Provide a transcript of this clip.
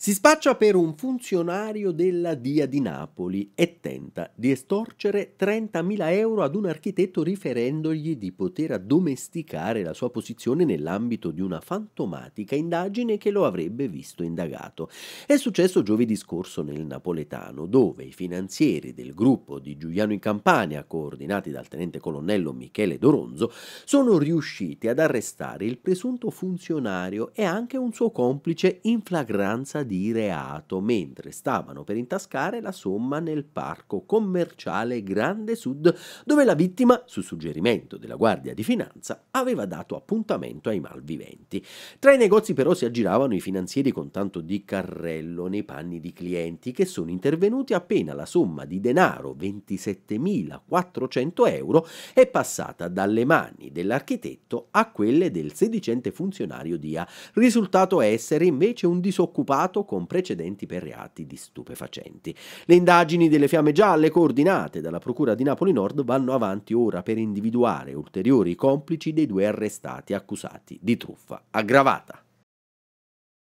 Si spaccia per un funzionario della Dia di Napoli e tenta di estorcere 30.000 euro ad un architetto riferendogli di poter addomesticare la sua posizione nell'ambito di una fantomatica indagine che lo avrebbe visto indagato. È successo giovedì scorso nel Napoletano, dove i finanzieri del gruppo di Giuliano in Campania, coordinati dal tenente colonnello Michele Doronzo, sono riusciti ad arrestare il presunto funzionario e anche un suo complice in flagranza di reato mentre stavano per intascare la somma nel parco commerciale Grande Sud dove la vittima, su suggerimento della Guardia di Finanza, aveva dato appuntamento ai malviventi. Tra i negozi però si aggiravano i finanzieri con tanto di carrello nei panni di clienti che sono intervenuti appena la somma di denaro 27.400 euro è passata dalle mani dell'architetto a quelle del sedicente funzionario DIA. Risultato essere invece un disoccupato imputato con precedenti per reati di stupefacenti. Le indagini delle fiamme gialle coordinate dalla Procura di Napoli Nord vanno avanti ora per individuare ulteriori complici dei due arrestati accusati di truffa aggravata.